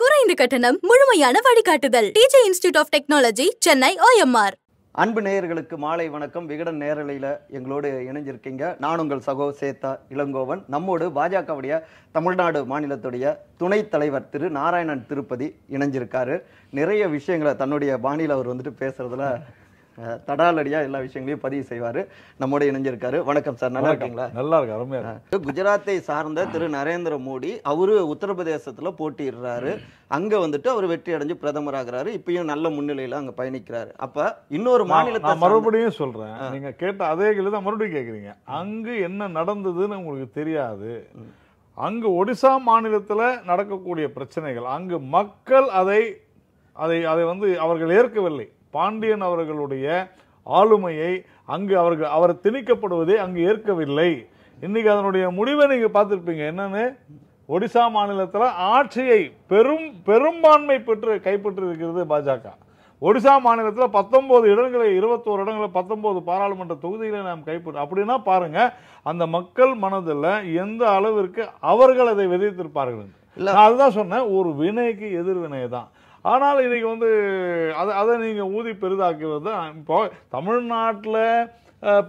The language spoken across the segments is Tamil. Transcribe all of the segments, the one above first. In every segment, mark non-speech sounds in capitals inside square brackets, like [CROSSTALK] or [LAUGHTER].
குறைந்த கட்டணம் முழுமையான வழிகாட்டுதல் DG institute of technology Chennai OMR அன்பு நேயர்களுக்கு மாலை வணக்கம் விகடன் நேரலையில் எங்களோடு இணைஞ்சிருக்கீங்க நான் உங்கள் சகோ சேத்தா இளங்கோவன் நம்மோடு பாஜகவுடைய தமிழ்நாடு மாநிலத்துடைய துணைத் தலைவர் திரு நாராயணன் திருப்பதி இணைஞ்சிருக்காரு நிறைய விஷயங்களை தன்னுடைய பாணியில் அவர் வந்துட்டு பேசுறதுல தடாலடியாக எல்லா விஷயங்களையும் பதிவு செய்வார் நம்மோட இணைஞ்சிருக்காரு வணக்கம் சார் நல்லா இருக்கீங்களா நல்லா இருக்கு அருமையாக குஜராத்தை சார்ந்த திரு நரேந்திர மோடி அவரு உத்தரப்பிரதேசத்தில் போட்டிடுறாரு அங்கே வந்துட்டு அவர் வெற்றி அடைஞ்சு பிரதமர் ஆகிறாரு இப்பயும் நல்ல முன்னிலையில் அங்கே பயணிக்கிறாரு அப்போ இன்னொரு மாநிலத்தை மறுபடியும் சொல்கிறேன் நீங்கள் கேட்ட அதே கேள்வி தான் மறுபடியும் கேட்குறீங்க அங்கு என்ன நடந்ததுன்னு உங்களுக்கு தெரியாது அங்கு ஒடிசா மாநிலத்தில் நடக்கக்கூடிய பிரச்சனைகள் அங்கு மக்கள் அதை அதை அதை வந்து அவர்கள் ஏற்கவில்லை பாண்டியன் அவர்களுடைய ஆளுமையை அங்கு அவர்கள் அவர் திணிக்கப்படுவதை அங்கு ஏற்கவில்லை இன்னைக்கு அதனுடைய முடிவை நீங்கள் பார்த்துருப்பீங்க என்னன்னு ஒடிசா மாநிலத்தில் ஆட்சியை பெரும் பெரும்பான்மை பெற்று கைப்பற்றி இருக்கிறது பாஜக ஒடிசா மாநிலத்தில் பத்தொம்போது இடங்களை இருபத்தோரு இடங்களை பத்தொம்போது பாராளுமன்ற தொகுதிகளை நாம் கைப்பற்ற அப்படின்னா பாருங்க அந்த மக்கள் மனதில் எந்த அளவிற்கு அவர்கள் அதை விதைத்திருப்பார்கள் அதுதான் சொன்னேன் ஒரு வினைக்கு எதிர்வினை தான் ஆனால் இன்றைக்கி வந்து அதை அதை நீங்கள் ஊதி பெரிதாக்குவது தான் இப்போ தமிழ்நாட்டில்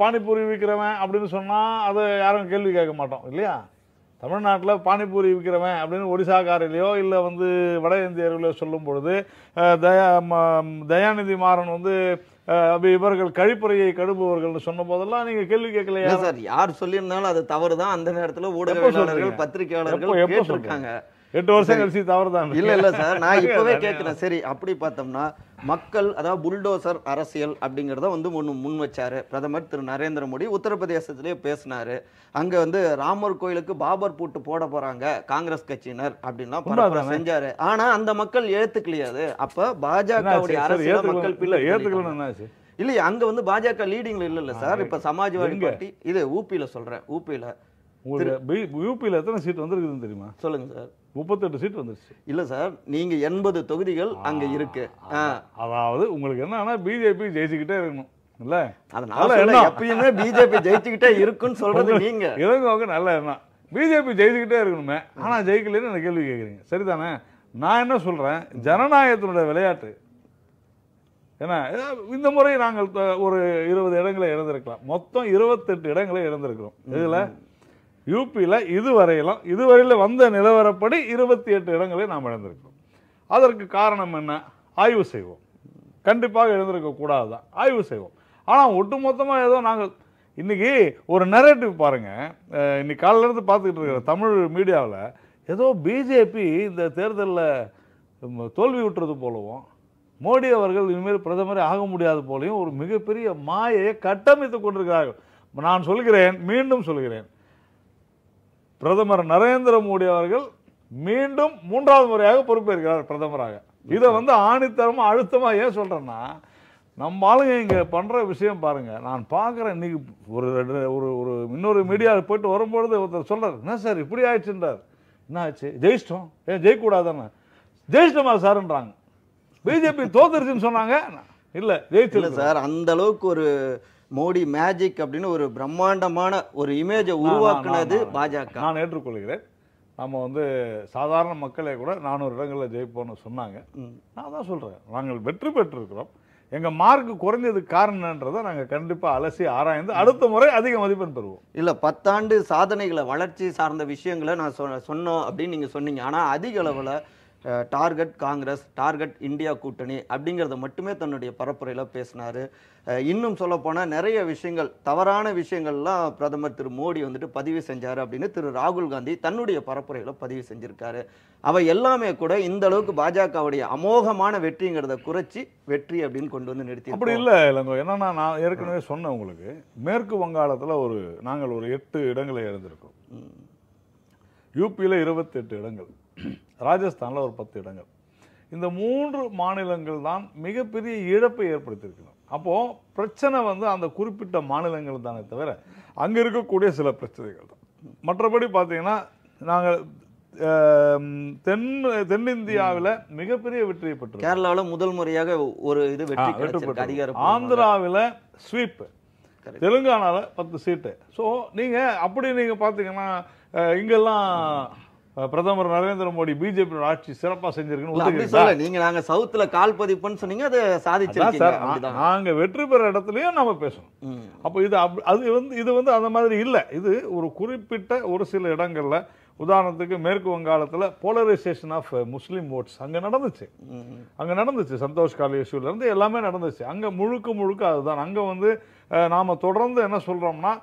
பானிபூரி விற்கிறவன் அப்படின்னு சொன்னால் அதை யாரும் கேள்வி கேட்க மாட்டோம் இல்லையா தமிழ்நாட்டில் பானிபூரி விற்கிறவன் அப்படின்னு ஒடிசாக்காரிலேயோ இல்லை வந்து வட இந்தியர்களையோ சொல்லும் பொழுது தயா தயாநிதி மாறன் வந்து இவர்கள் கழிப்பறையை கழுபவர்கள்னு சொன்ன போதெல்லாம் நீங்க கேள்வி கேட்கலையா சார் யார் சொல்லியிருந்தாலும் அது தவறு தான் அந்த நேரத்தில் ஊடகங்கள் பத்திரிகையாளர்கள் இருக்காங்க எட்டு வருஷம் கழிச்சு தவறுதான் இல்லை இல்லை சார் நான் இப்போவே கேட்குறேன் சரி அப்படி பார்த்தோம்னா மக்கள் அதாவது புல்டோசர் அரசியல் அப்படிங்கிறத வந்து ஒன்று முன் வச்சாரு பிரதமர் திரு நரேந்திர மோடி உத்தரப்பிரதேசத்திலே பேசினாரு அங்கே வந்து ராமர் கோயிலுக்கு பாபர் பூட்டு போட போகிறாங்க காங்கிரஸ் கட்சியினர் அப்படின்லாம் செஞ்சாரு ஆனால் அந்த மக்கள் ஏற்றுக்கலையாது அப்போ பாஜகவுடைய அரசியல் மக்கள் இல்லையா அங்கே வந்து பாஜக லீடிங்ல இல்ல சார் இப்போ சமாஜ்வாடி பார்ட்டி இது ஊபியில் சொல்கிறேன் ஊபியில் உங்களுக்கு யூபியில் எத்தனை சீட் வந்திருக்குதுன்னு தெரியுமா சொல்லுங்கள் சார் முப்பத்தெட்டு சீட் வந்துருச்சு இல்லை சார் நீங்கள் எண்பது தொகுதிகள் அங்கே இருக்கு அதாவது உங்களுக்கு என்னன்னா பிஜேபி ஜெயிச்சுக்கிட்டே இருக்கணும் இல்ல அதனால என்ன எப்பயுமே பிஜேபி ஜெயிச்சுக்கிட்டே இருக்குன்னு சொல்றது நீங்க இளைஞங்க நல்ல எண்ணம் பிஜேபி ஜெயிச்சுக்கிட்டே இருக்கணுமே ஆனா ஜெயிக்கலன்னு எனக்கு கேள்வி கேட்குறீங்க சரிதானே நான் என்ன சொல்றேன் ஜனநாயகத்தினுடைய விளையாட்டு ஏன்னா இந்த முறை நாங்கள் ஒரு இருபது இடங்களை இழந்திருக்கலாம் மொத்தம் இருபத்தெட்டு இடங்களை இழந்திருக்கிறோம் இதில் யூபியில் இதுவரையிலும் இதுவரையில் வந்த நிலவரப்படி இருபத்தி எட்டு இடங்களை நாம் இழந்திருக்கிறோம் அதற்கு காரணம் என்ன ஆய்வு செய்வோம் கண்டிப்பாக எழுந்திருக்கக்கூடாது தான் ஆய்வு செய்வோம் ஆனால் ஒட்டுமொத்தமாக ஏதோ நாங்கள் இன்றைக்கி ஒரு நெரேட்டிவ் பாருங்கள் இன்னைக்கு காலையிலேருந்து பார்த்துக்கிட்டு இருக்கிற தமிழ் மீடியாவில் ஏதோ பிஜேபி இந்த தேர்தலில் தோல்வி விட்டுறது போலவும் மோடி அவர்கள் இனிமேல் பிரதமரே ஆக முடியாது போலையும் ஒரு மிகப்பெரிய மாயையை கட்டமைத்து கொண்டிருக்கிறார்கள் நான் சொல்கிறேன் மீண்டும் சொல்கிறேன் பிரதமர் நரேந்திர மோடி அவர்கள் மீண்டும் மூன்றாவது முறையாக பொறுப்பேற்கிறார் பிரதமராக இதை வந்து ஆணித்தரமாக அழுத்தமாக ஏன் சொல்கிறேன்னா நம்ம ஆளுங்க இங்கே பண்ணுற விஷயம் பாருங்கள் நான் பார்க்குறேன் இன்றைக்கி ஒரு ரெண்டு ஒரு ஒரு இன்னொரு மீடியாவில் போயிட்டு வரும்பொழுது ஒருத்தர் சொல்கிறார் என்ன சார் இப்படி ஆயிடுச்சுன்றார் என்ன ஆச்சு ஜெயிச்சிட்டோம் ஏன் ஜெயிக்கூடாதுன்னு ஜெயிச்சிட்டோமா சார்ன்றாங்க பிஜேபி தோத்துருச்சுன்னு சொன்னாங்க இல்லை ஜெயிச்சு சார் அந்த அளவுக்கு ஒரு மோடி மேஜிக் அப்படின்னு ஒரு பிரம்மாண்டமான ஒரு இமேஜை உருவாக்குனது பாஜக நான் ஏற்றுக்கொள்கிறேன் நம்ம வந்து சாதாரண மக்களே கூட நானூறு இடங்களில் ஜெயிப்போம்னு சொன்னாங்க நான் தான் சொல்கிறேன் நாங்கள் வெற்றி பெற்றிருக்கிறோம் எங்கள் மார்க் குறைஞ்சது காரணன்றதை நாங்கள் கண்டிப்பாக அலசி ஆராய்ந்து அடுத்த முறை அதிக மதிப்பெண் பெறுவோம் இல்லை பத்தாண்டு சாதனைகளை வளர்ச்சி சார்ந்த விஷயங்களை நான் சொ சொன்னோம் அப்படின்னு நீங்கள் சொன்னீங்க ஆனால் அதிக அளவில் டார்கெட் காங்கிரஸ் டார்கெட் இந்தியா கூட்டணி அப்படிங்கிறத மட்டுமே தன்னுடைய பரப்புரையில் பேசினார் இன்னும் சொல்லப்போனால் நிறைய விஷயங்கள் தவறான விஷயங்கள்லாம் பிரதமர் திரு மோடி வந்துட்டு பதிவு செஞ்சார் அப்படின்னு திரு ராகுல் காந்தி தன்னுடைய பரப்புரையில் பதிவு செஞ்சுருக்காரு அவை எல்லாமே கூட இந்த அளவுக்கு பாஜகவுடைய அமோகமான வெற்றிங்கிறத குறைச்சி வெற்றி அப்படின்னு கொண்டு வந்து நிறுத்தி அப்படி இல்லை இல்லைங்க என்னன்னா நான் ஏற்கனவே சொன்னேன் உங்களுக்கு மேற்கு வங்காளத்தில் ஒரு நாங்கள் ஒரு எட்டு இடங்களை இழந்திருக்கோம் யூபியில் இருபத்தெட்டு இடங்கள் ராஜஸ்தானில் ஒரு பத்து இடங்கள் இந்த மூன்று மாநிலங்கள் தான் மிகப்பெரிய இழப்பை ஏற்படுத்தியிருக்கணும் அப்போது பிரச்சனை வந்து அந்த குறிப்பிட்ட மாநிலங்கள் தானே தவிர அங்கே இருக்கக்கூடிய சில பிரச்சனைகள் தான் மற்றபடி பார்த்தீங்கன்னா நாங்கள் தென் தென்னிந்தியாவில் மிகப்பெரிய வெற்றியை பெற்று கேரளாவில் முதல் முறையாக ஒரு இது வெற்றி வெற்றி ஆந்திராவில் ஸ்வீப் தெலுங்கானாவில் பத்து சீட்டு ஸோ நீங்கள் அப்படி நீங்கள் பார்த்தீங்கன்னா இங்கெல்லாம் பிரதமர் நரேந்திர மோடி பிஜேபி ஆட்சி சிறப்பாக செஞ்சிருக்குன்னு நீங்க நாங்க சவுத்துல கால் பதிப்புன்னு சொன்னீங்க அதை அது சார் நாங்க வெற்றி பெற இடத்துலயும் நம்ம பேசணும் அப்போ இது அது வந்து இது வந்து அந்த மாதிரி இல்லை இது ஒரு குறிப்பிட்ட ஒரு சில இடங்கள்ல உதாரணத்துக்கு மேற்கு வங்காளத்தில் போலரைசேஷன் ஆஃப் முஸ்லீம் ஓட்ஸ் அங்கே நடந்துச்சு அங்கே நடந்துச்சு சந்தோஷ் காலி எல்லாமே நடந்துச்சு அங்கே முழுக்க முழுக்க அதுதான் அங்கே வந்து நாம் தொடர்ந்து என்ன சொல்கிறோம்னா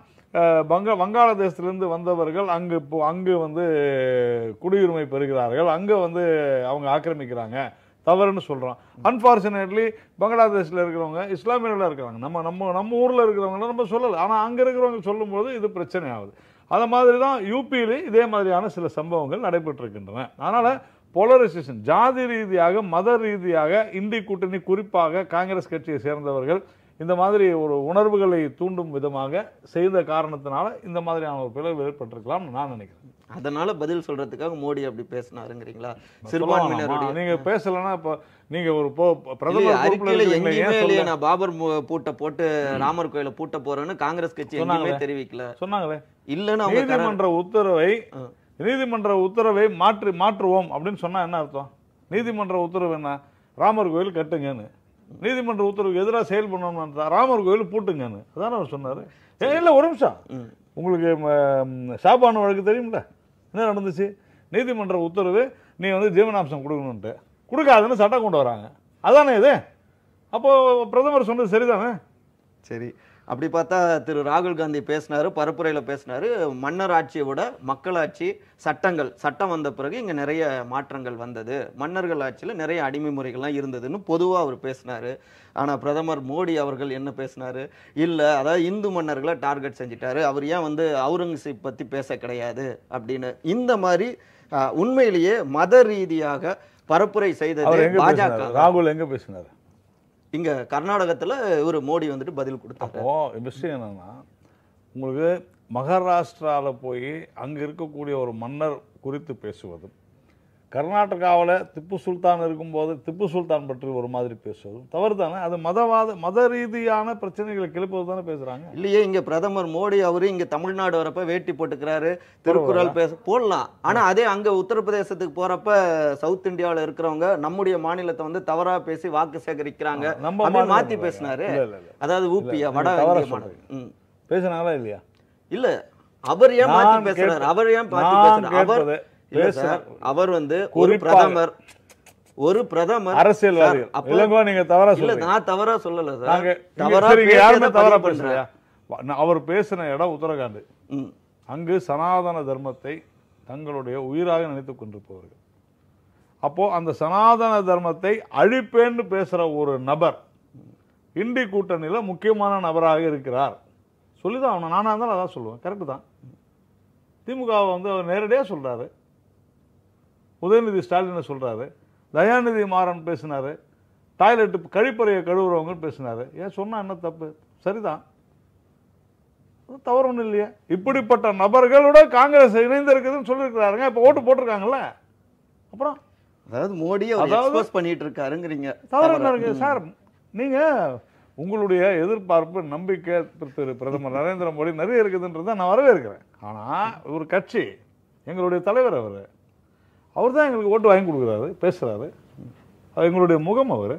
வங்க வங்காளதேசத்திலேருந்து வந்தவர்கள் அங்கு இப்போ அங்கு வந்து குடியுரிமை பெறுகிறார்கள் அங்கே வந்து அவங்க ஆக்கிரமிக்கிறாங்க தவறுன்னு சொல்கிறோம் அன்ஃபார்ச்சுனேட்லி பங்களாதேஷில் இருக்கிறவங்க இஸ்லாமியர்களாக இருக்கிறாங்க நம்ம நம்ம நம்ம ஊரில் இருக்கிறவங்கள நம்ம சொல்லலை ஆனால் அங்கே இருக்கிறவங்க சொல்லும்போது இது பிரச்சனை ஆகுது அது மாதிரி தான் யூபியிலே இதே மாதிரியான சில சம்பவங்கள் நடைபெற்றிருக்கின்றன அதனால் போலரைசேஷன் ஜாதி ரீதியாக மத ரீதியாக இந்தி கூட்டணி குறிப்பாக காங்கிரஸ் கட்சியை சேர்ந்தவர்கள் இந்த மாதிரி ஒரு உணர்வுகளை தூண்டும் விதமாக செய்த காரணத்தினால இந்த மாதிரியான ஒரு பிளவு ஏற்பட்டிருக்கலாம் நான் நினைக்கிறேன் அதனால பதில் சொல்றதுக்காக மோடி அப்படி பேசினாருங்கிறீங்களா சிறுபான்மையினருடைய நீங்க பேசலன்னா இப்போ நீங்க ஒரு பிரதமர் நான் பாபர் பூட்டை போட்டு ராமர் கோயில பூட்ட போறேன்னு காங்கிரஸ் கட்சி எங்கேயுமே தெரிவிக்கல சொன்னாங்களே இல்லைன்னா நீதிமன்ற உத்தரவை நீதிமன்ற உத்தரவை மாற்றி மாற்றுவோம் அப்படின்னு சொன்னா என்ன அர்த்தம் நீதிமன்ற உத்தரவு என்ன ராமர் கோயில் கட்டுங்கன்னு நீதிமன்ற உத்தரவுக்கு எதிராக செயல் பண்ணணும்னு ராமர் கோயில் பூட்டுங்கன்னு அதான் அவர் சொன்னார் இல்லை ஒரு நிமிஷம் உங்களுக்கு சாப்பாடு வழக்கு தெரியும்ல என்ன நடந்துச்சு நீதிமன்ற உத்தரவு நீ வந்து ஜீவனாம்சம் கொடுக்கணுன்ட்டு கொடுக்காதுன்னு சட்டம் கொண்டு வராங்க அதானே இது அப்போது பிரதமர் சொன்னது சரிதானே சரி அப்படி பார்த்தா திரு ராகுல் காந்தி பேசினார் பரப்புரையில் பேசினார் மன்னர் ஆட்சியை விட மக்களாட்சி சட்டங்கள் சட்டம் வந்த பிறகு இங்கே நிறைய மாற்றங்கள் வந்தது மன்னர்கள் ஆட்சியில் நிறைய அடிமை முறைகள்லாம் இருந்ததுன்னு பொதுவாக அவர் பேசினார் ஆனால் பிரதமர் மோடி அவர்கள் என்ன பேசினார் இல்லை அதாவது இந்து மன்னர்களை டார்கெட் செஞ்சிட்டாரு அவர் ஏன் வந்து அவுரங்கசீப் பற்றி பேச கிடையாது அப்படின்னு இந்த மாதிரி உண்மையிலேயே மத ரீதியாக பரப்புரை செய்தது பாஜக ராகுல் எங்கே பேசினார் இங்கே கர்நாடகத்தில் இவர் மோடி வந்துட்டு பதில் கொடுத்தாரு ஓ விஷயம் என்னென்னா உங்களுக்கு மகாராஷ்டிராவில் போய் அங்கே இருக்கக்கூடிய ஒரு மன்னர் குறித்து பேசுவதும் கர்நாடகாவில் திப்பு சுல்தான் இருக்கும்போது திப்பு சுல்தான் பற்றி ஒரு மாதிரி பேசுவது தவறு தானே அது மதவாத மத ரீதியான பிரச்சனைகளை கிளப்புவது தானே பேசுகிறாங்க இல்லையே இங்கே பிரதமர் மோடி அவரு இங்கே தமிழ்நாடு வரப்ப வேட்டி போட்டுக்கிறாரு திருக்குறள் பேச போடலாம் ஆனால் அதே அங்கே உத்தரப்பிரதேசத்துக்கு போகிறப்ப சவுத் இந்தியாவில் இருக்கிறவங்க நம்முடைய மாநிலத்தை வந்து தவறாக பேசி வாக்கு சேகரிக்கிறாங்க நம்ம மாற்றி பேசினாரு அதாவது ஊபியா வட பேசினாங்களா இல்லையா இல்லை அவர் ஏன் மாற்றி பேசுறாரு அவர் ஏன் மாற்றி பேசுறாரு அவர் அவர் வந்து ஒரு பிரதமர் ஒரு பிரதமர் அரசியல்வாதி நீங்க தவறா நான் சொல்லல சார் தவறா யாருமே பேசுறேன் அவர் பேசின இடம் உத்தரகாண்ட் அங்கு சனாதன தர்மத்தை தங்களுடைய உயிராக நினைத்து கொண்டிருப்பவர்கள் அப்போ அந்த சனாதன தர்மத்தை அழிப்பேன்னு பேசுற ஒரு நபர் இண்டி கூட்டணியில் முக்கியமான நபராக இருக்கிறார் சொல்லிதான் அவனை நானாக இருந்தாலும் அதான் சொல்லுவேன் கரெக்டு தான் திமுகவை வந்து அவர் நேரடியாக சொல்கிறாரு உதயநிதி ஸ்டாலின் சொல்கிறாரு தயாநிதி மாறன் பேசினார் டாய்லெட்டு கழிப்பறையை கழுவுறவங்க பேசினார் ஏன் சொன்னால் என்ன தப்பு சரிதான் தவறு ஒன்றும் இல்லையா இப்படிப்பட்ட நபர்களோட காங்கிரஸ் இணைந்து இருக்குதுன்னு சொல்லியிருக்கிறாருங்க இப்போ ஓட்டு போட்டிருக்காங்களே அப்புறம் அதாவது மோடியை அதாவது பண்ணிட்டு இருக்காருங்கிறீங்க தவறு சார் நீங்கள் உங்களுடைய எதிர்பார்ப்பு நம்பிக்கை திரு பிரதமர் நரேந்திர மோடி நிறைய இருக்குதுன்றதை நான் வரவேற்கிறேன் ஆனால் ஒரு கட்சி எங்களுடைய தலைவர் அவர் அவர் தான் எங்களுக்கு ஓட்டு வாங்கி கொடுக்குறாரு பேசுகிறாரு அது எங்களுடைய முகம் அவர்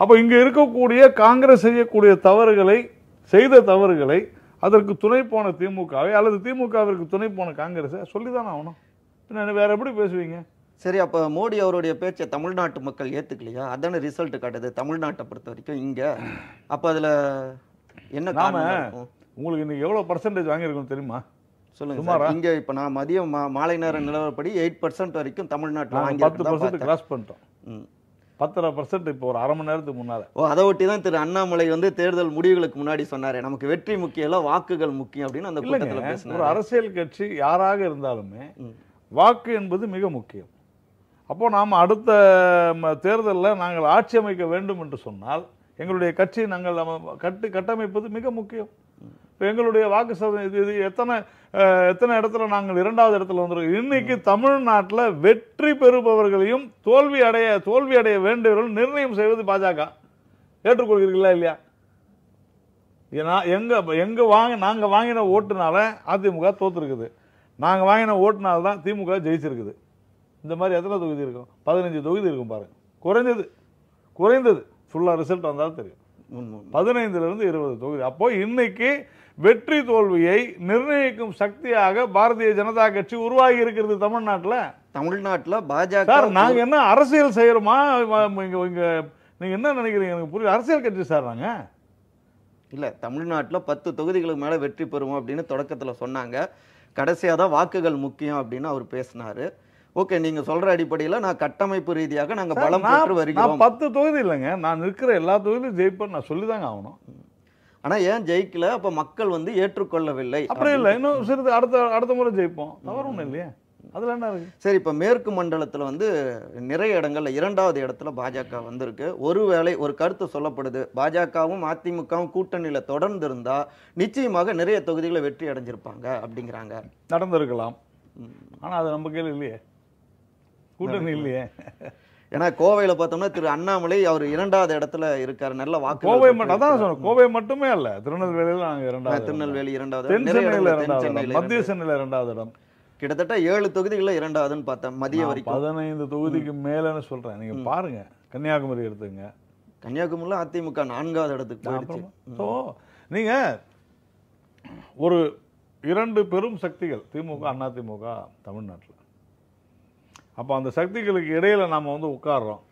அப்போ இங்கே இருக்கக்கூடிய காங்கிரஸ் செய்யக்கூடிய தவறுகளை செய்த தவறுகளை அதற்கு துணை போன திமுகவை அல்லது திமுகவிற்கு துணை போன காங்கிரஸை சொல்லி தானே ஆகணும் பின்ன வேறு எப்படி பேசுவீங்க சரி அப்போ மோடி அவருடைய பேச்சை தமிழ்நாட்டு மக்கள் ஏற்றுக்கலையா அதான ரிசல்ட் காட்டுது தமிழ்நாட்டை பொறுத்த வரைக்கும் இங்கே அப்போ அதில் என்ன நாம உங்களுக்கு இன்னைக்கு எவ்வளோ பர்சன்டேஜ் வாங்கியிருக்கணும் தெரியுமா சொல்லுங்க இங்கே இப்போ நான் மதியம் மா மாலை நேர நிலவரப்படி எயிட் பர்சன்ட் வரைக்கும் தமிழ்நாட்டில் பத்து பர்சன்ட் கிராஸ் பண்ணிட்டோம் பத்தரை பர்சன்ட் இப்போ ஒரு அரை மணி நேரத்துக்கு முன்னால ஓ அதை ஒட்டி தான் திரு அண்ணாமலை வந்து தேர்தல் முடிவுகளுக்கு முன்னாடி சொன்னார் நமக்கு வெற்றி முக்கியம் இல்லை வாக்குகள் முக்கியம் அப்படின்னு அந்த கூட்டத்தில் பேசினார் ஒரு அரசியல் கட்சி யாராக இருந்தாலுமே வாக்கு என்பது மிக முக்கியம் அப்போ நாம் அடுத்த தேர்தலில் நாங்கள் ஆட்சி அமைக்க வேண்டும் என்று சொன்னால் எங்களுடைய கட்சியை நாங்கள் நம்ம கட்டு கட்டமைப்பது மிக முக்கியம் இப்போ எங்களுடைய வாக்கு சதவீதம் இது இது எத்தனை எத்தனை இடத்துல நாங்கள் இரண்டாவது இடத்துல வந்திருக்கோம் இன்னைக்கு தமிழ்நாட்டில் வெற்றி பெறுபவர்களையும் தோல்வி அடைய தோல்வி அடைய வேண்டியவர்கள் நிர்ணயம் செய்வது பாஜக ஏற்றுக்கொள்கிறீர்களா இல்லையா ஏன்னா எங்கே எங்கே வாங்க நாங்கள் வாங்கின ஓட்டுனால அதிமுக தோற்றுருக்குது நாங்கள் வாங்கின ஓட்டுனால தான் திமுக ஜெயிச்சிருக்குது இந்த மாதிரி எத்தனை தொகுதி இருக்கும் பதினஞ்சு தொகுதி இருக்கும் பாருங்கள் குறைஞ்சது குறைந்தது ஃபுல்லாக ரிசல்ட் வந்தால் தெரியும் பதினைந்துலேருந்து இருபது தொகுதி அப்போ இன்னைக்கு வெற்றி தோல்வியை நிர்ணயிக்கும் சக்தியாக பாரதிய ஜனதா கட்சி உருவாகி இருக்கிறது தமிழ்நாட்டில் தமிழ்நாட்டில் பாஜக சார் நாங்கள் என்ன அரசியல் செய்கிறோமா இங்கே இங்கே நீங்கள் என்ன நினைக்கிறீங்க எனக்கு புரியல அரசியல் கட்சி சார் நாங்கள் இல்லை தமிழ்நாட்டில் பத்து தொகுதிகளுக்கு மேலே வெற்றி பெறுவோம் அப்படின்னு தொடக்கத்தில் சொன்னாங்க கடைசியாக தான் வாக்குகள் முக்கியம் அப்படின்னு அவர் பேசினார் ஓகே நீங்க சொல்ற அடிப்படையில் நான் கட்டமைப்பு ரீதியாக நாங்கள் பலம் பெற்று வருகிறோம் பத்து தொகுதி இல்லைங்க நான் இருக்கிற எல்லா தொகுதியிலும் ஜெயிப்பேன் நான் சொல்லிதாங்க ஆகணும் ஆனா ஏன் ஜெயிக்கல அப்ப மக்கள் வந்து ஏற்றுக்கொள்ளவில்லை அப்புறம் இல்லை இன்னும் சிறிது அடுத்த அடுத்த முறை ஜெயிப்போம் தவறு ஒன்றும் இல்லையா அதுல என்ன இருக்கு சரி இப்போ மேற்கு மண்டலத்தில் வந்து நிறைய இடங்களில் இரண்டாவது இடத்துல பாஜக வந்திருக்கு ஒருவேளை ஒரு கருத்து சொல்லப்படுது பாஜகவும் அதிமுகவும் கூட்டணியில் தொடர்ந்து இருந்தா நிச்சயமாக நிறைய தொகுதிகளை வெற்றி அடைஞ்சிருப்பாங்க அப்படிங்கிறாங்க நடந்திருக்கலாம் ஆனால் அது நம்ம கேள்வி இல்லையே கூட்டணி இல்லையே ஏன்னா கோவையில் பார்த்தோம்னா திரு அண்ணாமலை அவர் இரண்டாவது இடத்துல இருக்காரு நல்ல வாக்கு கோவை மட்டும் அதான் சொன்னோம் கோவை மட்டுமே இல்ல திருநெல்வேலியில் நாங்கள் இரண்டாவது திருநெல்வேலி இரண்டாவது சென்னையில் மத்திய சென்னையில் இரண்டாவது இடம் கிட்டத்தட்ட ஏழு தொகுதிகளில் இரண்டாவதுன்னு பார்த்தேன் மதிய வரைக்கும் பதினைந்து தொகுதிக்கு மேலேன்னு சொல்கிறேன் நீங்கள் பாருங்க கன்னியாகுமரி எடுத்துங்க கன்னியாகுமரியில் அதிமுக நான்காவது இடத்துக்கு ஸோ நீங்கள் ஒரு இரண்டு பெரும் சக்திகள் திமுக அதிமுக தமிழ்நாட்டில் அப்போ அந்த சக்திகளுக்கு இடையில் நாம் வந்து உட்காடுறோம்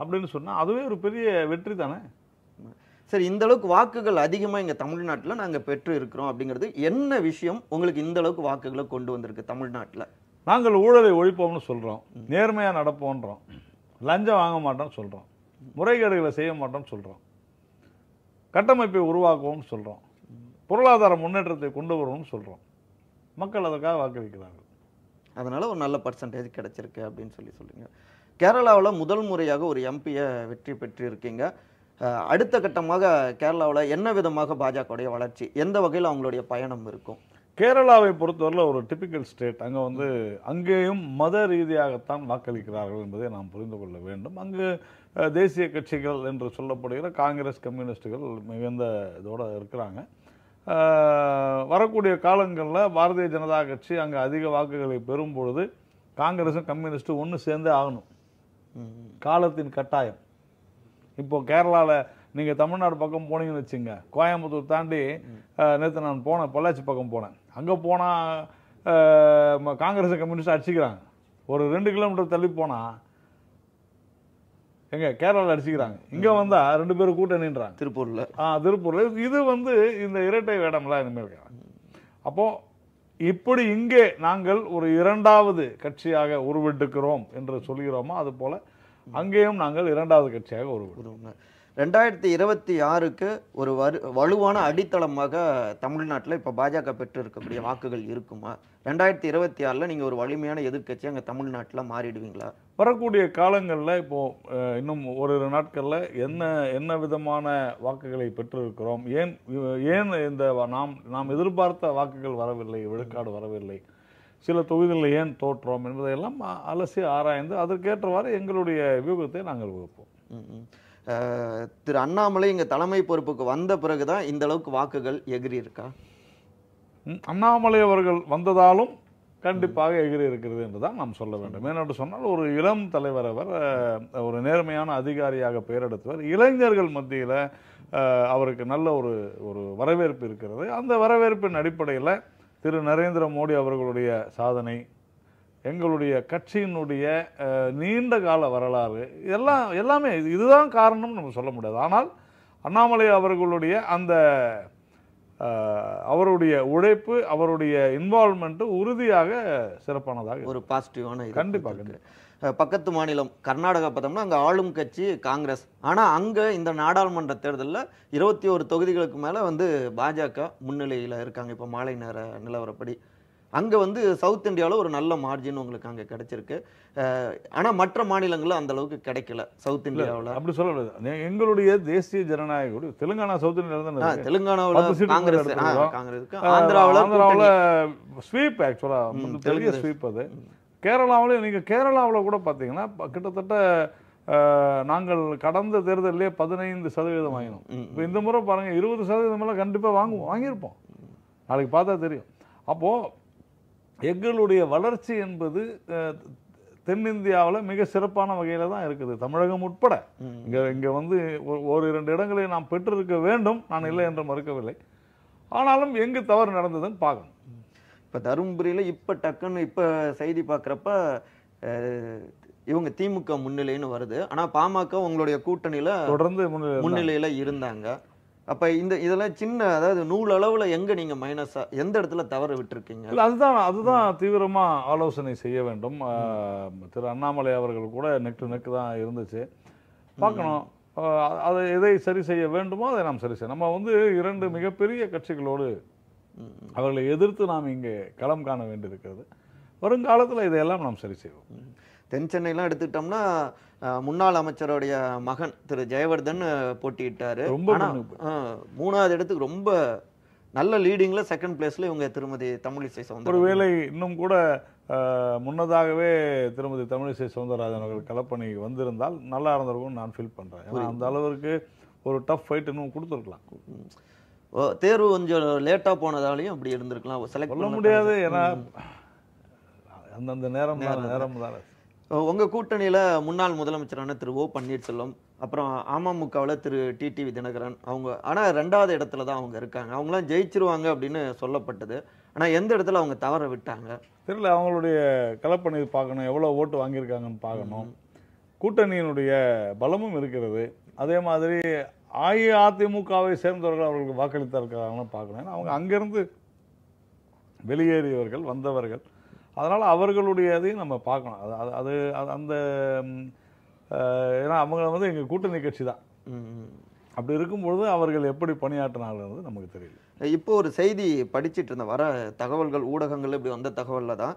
அப்படின்னு சொன்னால் அதுவே ஒரு பெரிய வெற்றி தானே சரி இந்த அளவுக்கு வாக்குகள் அதிகமாக இங்கே தமிழ்நாட்டில் நாங்கள் பெற்று இருக்கிறோம் அப்படிங்கிறது என்ன விஷயம் உங்களுக்கு இந்த அளவுக்கு வாக்குகளை கொண்டு வந்திருக்கு தமிழ்நாட்டில் நாங்கள் ஊழலை ஒழிப்போம்னு சொல்கிறோம் நேர்மையாக நடப்போன்றோம் லஞ்சம் வாங்க மாட்டோம்னு சொல்கிறோம் முறைகேடுகளை செய்ய மாட்டோம்னு சொல்கிறோம் கட்டமைப்பை உருவாக்குவோம்னு சொல்கிறோம் பொருளாதார முன்னேற்றத்தை கொண்டு வருவோம்னு சொல்கிறோம் மக்கள் அதற்காக வாக்களிக்கிறார்கள் அதனால் ஒரு நல்ல பர்சன்டேஜ் கிடச்சிருக்கு அப்படின்னு சொல்லி சொல்லுங்க கேரளாவில் முதல் முறையாக ஒரு எம்பியை வெற்றி பெற்றிருக்கீங்க அடுத்த கட்டமாக கேரளாவில் என்ன விதமாக பாஜகவுடைய வளர்ச்சி எந்த வகையில் அவங்களுடைய பயணம் இருக்கும் கேரளாவை பொறுத்தவரையில் ஒரு டிப்பிக்கல் ஸ்டேட் அங்கே வந்து அங்கேயும் மத ரீதியாகத்தான் வாக்களிக்கிறார்கள் என்பதை நாம் புரிந்து கொள்ள வேண்டும் அங்கு தேசிய கட்சிகள் என்று சொல்லப்படுகிற காங்கிரஸ் கம்யூனிஸ்டுகள் மிகுந்த இதோடு இருக்கிறாங்க வரக்கூடிய காலங்களில் பாரதிய ஜனதா கட்சி அங்கே அதிக வாக்குகளை பெறும் பொழுது காங்கிரஸும் கம்யூனிஸ்ட்டும் ஒன்று சேர்ந்தே ஆகணும் காலத்தின் கட்டாயம் இப்போது கேரளாவில் நீங்கள் தமிழ்நாடு பக்கம் போனீங்கன்னு வச்சுங்க கோயம்புத்தூர் தாண்டி நேற்று நான் போனேன் பொள்ளாச்சி பக்கம் போனேன் அங்கே போனால் காங்கிரஸ் கம்யூனிஸ்ட் அடிச்சுக்கிறாங்க ஒரு ரெண்டு கிலோமீட்டர் தள்ளி போனால் எங்க கேரளாவில் அடிச்சுக்கிறாங்க இங்கே வந்தா ரெண்டு பேரும் கூட்ட நின்றாங்க திருப்பூர்ல ஆ இது வந்து இந்த இரட்டை வேடம்லாம் இனிமேல் இருக்காங்க இப்படி இங்கே நாங்கள் ஒரு இரண்டாவது கட்சியாக உருவெடுக்கிறோம் என்று சொல்கிறோமோ அது போல அங்கேயும் நாங்கள் இரண்டாவது கட்சியாக உருவெடுக்கிறோம் ரெண்டாயிரத்தி இருபத்தி ஆறுக்கு ஒரு வரு வலுவான அடித்தளமாக தமிழ்நாட்டில் இப்போ பாஜக பெற்று இருக்கக்கூடிய வாக்குகள் இருக்குமா ரெண்டாயிரத்தி இருபத்தி ஆறில் நீங்கள் ஒரு வலிமையான எதிர்கட்சி அங்கே தமிழ்நாட்டில் மாறிடுவீங்களா வரக்கூடிய காலங்களில் இப்போது இன்னும் ஒரு நாட்களில் என்ன என்ன விதமான வாக்குகளை பெற்றிருக்கிறோம் ஏன் ஏன் இந்த நாம் நாம் எதிர்பார்த்த வாக்குகள் வரவில்லை விழுக்காடு வரவில்லை சில தொகுதிகளில் ஏன் தோற்றோம் என்பதையெல்லாம் அலசி ஆராய்ந்து அதற்கேற்றவாறு எங்களுடைய வியூகத்தை நாங்கள் வகுப்போம் திரு அண்ணாமலை இங்கே தலைமை பொறுப்புக்கு வந்த பிறகு தான் இந்த அளவுக்கு வாக்குகள் எகிரி இருக்கா அண்ணாமலை அவர்கள் வந்ததாலும் கண்டிப்பாக எகிரி இருக்கிறது என்று தான் நாம் சொல்ல வேண்டும் ஏனென்று சொன்னால் ஒரு இளம் தலைவர் அவர் ஒரு நேர்மையான அதிகாரியாக பெயரெடுத்தவர் இளைஞர்கள் மத்தியில் அவருக்கு நல்ல ஒரு ஒரு வரவேற்பு இருக்கிறது அந்த வரவேற்பின் அடிப்படையில் திரு நரேந்திர மோடி அவர்களுடைய சாதனை எங்களுடைய கட்சியினுடைய நீண்ட கால வரலாறு எல்லாம் எல்லாமே இதுதான் காரணம்னு நம்ம சொல்ல முடியாது ஆனால் அண்ணாமலை அவர்களுடைய அந்த அவருடைய உழைப்பு அவருடைய இன்வால்மெண்ட்டு உறுதியாக சிறப்பானதாக ஒரு பாசிட்டிவான கண்டிப்பாக பக்கத்து மாநிலம் கர்நாடகா பார்த்தோம்னா அங்கே ஆளும் கட்சி காங்கிரஸ் ஆனால் அங்கே இந்த நாடாளுமன்ற தேர்தலில் இருபத்தி ஒரு தொகுதிகளுக்கு மேலே வந்து பாஜக முன்னிலையில் இருக்காங்க இப்போ மாலை நேர நிலவரப்படி அங்கே வந்து சவுத் இந்தியாவில் ஒரு நல்ல மார்ஜின் உங்களுக்கு அங்கே கிடைச்சிருக்கு ஆனால் மற்ற மாநிலங்களும் அந்த அளவுக்கு கிடைக்கல சவுத் இந்தியாவில் அப்படி சொல்லக்கூடாது எங்களுடைய தேசிய ஜனநாயக தெலுங்கானா சவுத் இந்தியாவில் தெலுங்கானாவில் காங்கிரஸ் காங்கிரஸ் ஆந்திராவில் ஆந்திராவில் ஸ்வீப் ஆக்சுவலாக தெலுங்கு ஸ்வீப் அது கேரளாவிலையும் நீங்கள் கேரளாவில் கூட பார்த்தீங்கன்னா கிட்டத்தட்ட நாங்கள் கடந்த தேர்தலே பதினைந்து சதவீதம் வாங்கினோம் இப்போ இந்த முறை பாருங்கள் இருபது சதவீதம் எல்லாம் கண்டிப்பாக வாங்குவோம் வாங்கியிருப்போம் நாளைக்கு பார்த்தா தெரியும் அப்போது எங்களுடைய வளர்ச்சி என்பது தென்னிந்தியாவில் மிக சிறப்பான வகையில் தான் இருக்குது தமிழகம் உட்பட இங்கே இங்கே வந்து ஒரு இரண்டு இடங்களை நாம் பெற்றிருக்க வேண்டும் நான் இல்லை என்று மறுக்கவில்லை ஆனாலும் எங்கு தவறு நடந்ததுன்னு பார்க்கணும் இப்போ தருமபுரியில் இப்போ டக்குன்னு இப்போ செய்தி பார்க்குறப்ப இவங்க திமுக முன்னிலைன்னு வருது ஆனால் பாமக உங்களுடைய கூட்டணியில் தொடர்ந்து முன்னிலையில் இருந்தாங்க அப்போ இந்த இதெல்லாம் சின்ன அதாவது நூல் அளவில் எங்கே நீங்கள் மைனஸாக எந்த இடத்துல தவற விட்டுருக்கீங்க இல்லை அதுதான் அதுதான் தீவிரமாக ஆலோசனை செய்ய வேண்டும் திரு அண்ணாமலை அவர்கள் கூட நெக்கு நெக்கு தான் இருந்துச்சு பார்க்கணும் அதை எதை சரி செய்ய வேண்டுமோ அதை நாம் சரி செய்ய நம்ம வந்து இரண்டு மிகப்பெரிய கட்சிகளோடு அவர்களை எதிர்த்து நாம் இங்கே களம் காண வேண்டியிருக்கிறது வருங்காலத்தில் இதையெல்லாம் நாம் சரி செய்வோம் தென் சென்னையெலாம் எடுத்துக்கிட்டோம்னா முன்னாள் அமைச்சருடைய மகன் திரு ஜெயவர்தன் போட்டியிட்டார் மூணாவது இடத்துக்கு ரொம்ப நல்ல லீடிங்கில் செகண்ட் பிளேஸில் இவங்க திருமதி தமிழிசை சவுந்தர் ஒருவேளை இன்னும் கூட முன்னதாகவே திருமதி தமிழிசை சவுந்தரராஜன் அவர்கள் களப்பணி வந்திருந்தால் நல்லா இருந்திருக்கும்னு நான் ஃபீல் பண்ணுறேன் ஏன்னா அந்த அளவுக்கு ஒரு டஃப் ஃபைட் இன்னும் கொடுத்துருக்கலாம் தேர்வு கொஞ்சம் லேட்டாக போனதாலையும் அப்படி இருந்திருக்கலாம் செலக்ட் பண்ண முடியாது ஏன்னா அந்தந்த நேரம் தான் நேரம் தான் உங்கள் கூட்டணியில் முன்னாள் முதலமைச்சரான திரு ஓ பன்னீர்செல்வம் அப்புறம் அமமுகவில் திரு டிடிவி தினகரன் அவங்க ஆனால் ரெண்டாவது இடத்துல தான் அவங்க இருக்காங்க அவங்களாம் ஜெயிச்சிருவாங்க அப்படின்னு சொல்லப்பட்டது ஆனால் எந்த இடத்துல அவங்க தவற விட்டாங்க தெரியல அவங்களுடைய கலப்பணி பார்க்கணும் எவ்வளோ ஓட்டு வாங்கியிருக்காங்கன்னு பார்க்கணும் கூட்டணியினுடைய பலமும் இருக்கிறது அதே மாதிரி அஇஅதிமுகவை சேர்ந்தவர்கள் அவர்களுக்கு வாக்களித்திருக்கிறாங்கன்னு பார்க்கணும் அவங்க அங்கேருந்து வெளியேறியவர்கள் வந்தவர்கள் அதனால் அவர்களுடைய இதையும் நம்ம பார்க்கணும் அது அது அது அந்த ஏன்னா அவங்க வந்து எங்கள் கூட்டணி கட்சி தான் அப்படி இருக்கும்பொழுது அவர்கள் எப்படி பணியாற்றினாங்கிறது நமக்கு தெரியல இப்போ ஒரு செய்தி படிச்சுட்டு இருந்த வர தகவல்கள் ஊடகங்கள் இப்படி வந்த தகவலில் தான்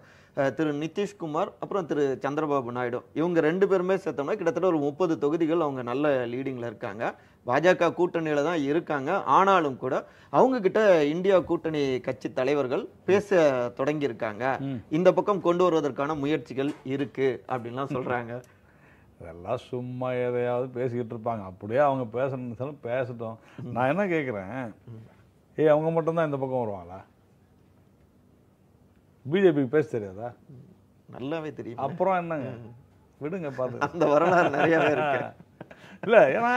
திரு நிதிஷ்குமார் அப்புறம் திரு சந்திரபாபு நாயுடு இவங்க ரெண்டு பேருமே சேர்த்தோம்னா கிட்டத்தட்ட ஒரு முப்பது தொகுதிகள் அவங்க நல்ல லீடிங்கில் இருக்காங்க பாஜக கூட்டணியில் தான் இருக்காங்க ஆனாலும் கூட அவங்கக்கிட்ட இந்தியா கூட்டணி கட்சி தலைவர்கள் பேச தொடங்கியிருக்காங்க இந்த பக்கம் கொண்டு வருவதற்கான முயற்சிகள் இருக்குது அப்படின்லாம் சொல்கிறாங்க அதெல்லாம் சும்மா எதையாவது பேசிக்கிட்டு இருப்பாங்க அப்படியே அவங்க பேசணும் பேசட்டும் நான் என்ன கேட்குறேன் ஏய் அவங்க மட்டும்தான் இந்த பக்கம் வருவாங்களா பிஜேபிக்கு பேச தெரியாதா நல்லாவே தெரியும் அப்புறம் என்னங்க விடுங்க பார்த்து அந்த வரலாறு நிறையாவே இருக்கு இல்லை ஏன்னா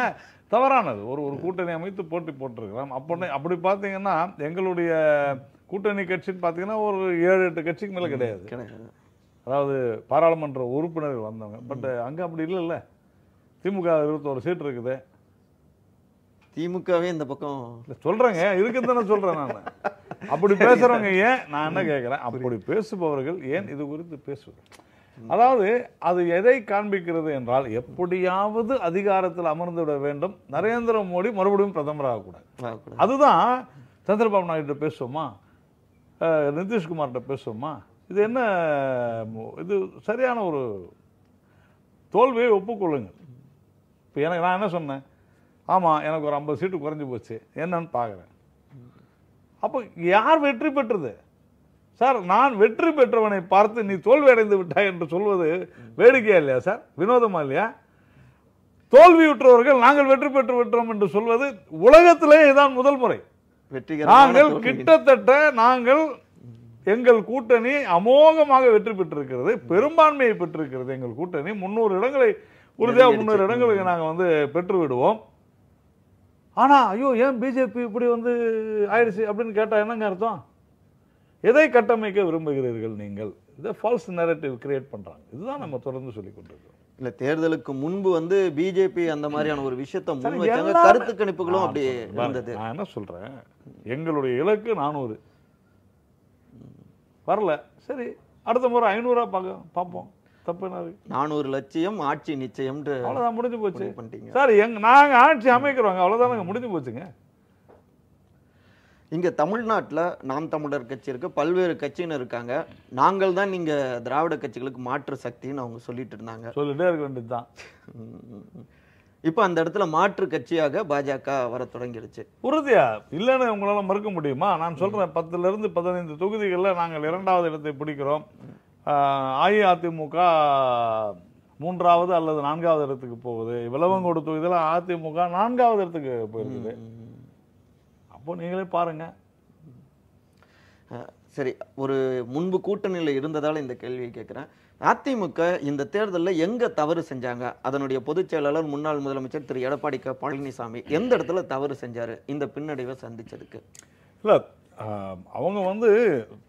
தவறானது ஒரு ஒரு கூட்டணி அமைத்து போட்டி போட்டிருக்கலாம் அப்படி அப்படி பார்த்தீங்கன்னா எங்களுடைய கூட்டணி கட்சின்னு பார்த்தீங்கன்னா ஒரு ஏழு எட்டு கட்சிக்கு மேலே கிடையாது அதாவது பாராளுமன்ற உறுப்பினர்கள் வந்தவங்க பட் அங்கே அப்படி இல்லைல்ல திமுக இருபத்தோரு சீட் இருக்குது திமுகவே இந்த பக்கம் சொல்றேங்க இருக்குதுன்னு சொல்றேன் நான் அப்படி பேசுறவங்க ஏன் நான் என்ன கேட்கிறேன் அப்படி பேசுபவர்கள் ஏன் இது குறித்து பேசுவேன் அதாவது அது எதை காண்பிக்கிறது என்றால் எப்படியாவது அதிகாரத்தில் அமர்ந்து விட வேண்டும் நரேந்திர மோடி மறுபடியும் பிரதமர் ஆகக்கூடாது அதுதான் சந்திரபாபு நாயுடு பேசுவோமா நிதிஷ்குமார்கிட்ட பேசுவோமா இது என்ன இது சரியான ஒரு தோல்வியை ஒப்புக்கொள்ளுங்கள் இப்போ எனக்கு நான் என்ன சொன்னேன் ஆமாம் எனக்கு ஒரு ஐம்பது சீட்டு குறைஞ்சி போச்சு என்னன்னு பார்க்குறேன் அப்போ யார் வெற்றி பெற்றது சார் நான் வெற்றி பெற்றவனை பார்த்து நீ தோல்வி அடைந்து விட்டாய் என்று சொல்வது வேடிக்கையா இல்லையா சார் வினோதமா இல்லையா தோல்வியுற்றவர்கள் நாங்கள் வெற்றி பெற்று விட்டோம் என்று சொல்வது உலகத்திலே இதுதான் முதல் முறை நாங்கள் கிட்டத்தட்ட நாங்கள் எங்கள் கூட்டணி அமோகமாக வெற்றி பெற்றிருக்கிறது பெரும்பான்மையை பெற்றிருக்கிறது எங்கள் கூட்டணி முன்னூறு இடங்களை உறுதியாக முன்னூறு இடங்களுக்கு நாங்கள் வந்து பெற்று விடுவோம் ஆனால் ஐயோ ஏன் பிஜேபி இப்படி வந்து ஆயிடுச்சு அப்படின்னு கேட்டால் என்னங்க அர்த்தம் எதை கட்டமைக்க விரும்புகிறீர்கள் நீங்கள் இதை ஃபால்ஸ் நேரட்டிவ் கிரியேட் பண்ணுறாங்க இதுதான் நம்ம தொடர்ந்து சொல்லி கொண்டிருக்கோம் இல்ல தேர்தலுக்கு முன்பு வந்து பிஜேபி அந்த மாதிரியான ஒரு விஷயத்த முன் கருத்து கணிப்புகளும் அப்படி இருந்தது நான் என்ன சொல்றேன் எங்களுடைய இலக்கு நானூறு வரல சரி அடுத்த முறை ஐநூறுரூவா பார்க்க பார்ப்போம் தப்பு என்ன நானூறு லட்சியம் ஆட்சி நிச்சயம் அவ்வளோதான் முடிஞ்சு போச்சு பண்ணிட்டீங்க சார் எங்க நாங்கள் ஆட்சி அமைக்கிறோங்க அவ்வளோதான் முடிஞ்சு போச்சுங்க இங்கே தமிழ்நாட்டில் நாம் தமிழர் கட்சி இருக்குது பல்வேறு கட்சியினர் இருக்காங்க நாங்கள் தான் நீங்கள் திராவிட கட்சிகளுக்கு மாற்று சக்தின்னு அவங்க சொல்லிட்டு இருந்தாங்க சொல்லிட்டே இருக்க வேண்டியது தான் [LAUGHS] இப்போ அந்த இடத்துல மாற்று கட்சியாக பாஜக வர தொடங்கிடுச்சு உறுதியா இல்லைன்னு உங்களால் மறுக்க முடியுமா நான் சொல்கிறேன் பத்துலேருந்து பதினைந்து தொகுதிகளில் நாங்கள் இரண்டாவது இடத்தை பிடிக்கிறோம் அஇஅதிமுக மூன்றாவது அல்லது நான்காவது இடத்துக்கு போகுது விளவங்கோடு தொகுதியில் அதிமுக நான்காவது இடத்துக்கு போயிருக்குது அப்போ நீங்களே பாருங்கள் சரி ஒரு முன்பு கூட்டணியில் இருந்ததால் இந்த கேள்வியை கேட்குறேன் அதிமுக இந்த தேர்தலில் எங்கே தவறு செஞ்சாங்க அதனுடைய பொதுச் செயலாளர் முன்னாள் முதலமைச்சர் திரு எடப்பாடி கே பழனிசாமி எந்த இடத்துல தவறு செஞ்சார் இந்த பின்னடைவை சந்தித்ததுக்கு இல்லை அவங்க வந்து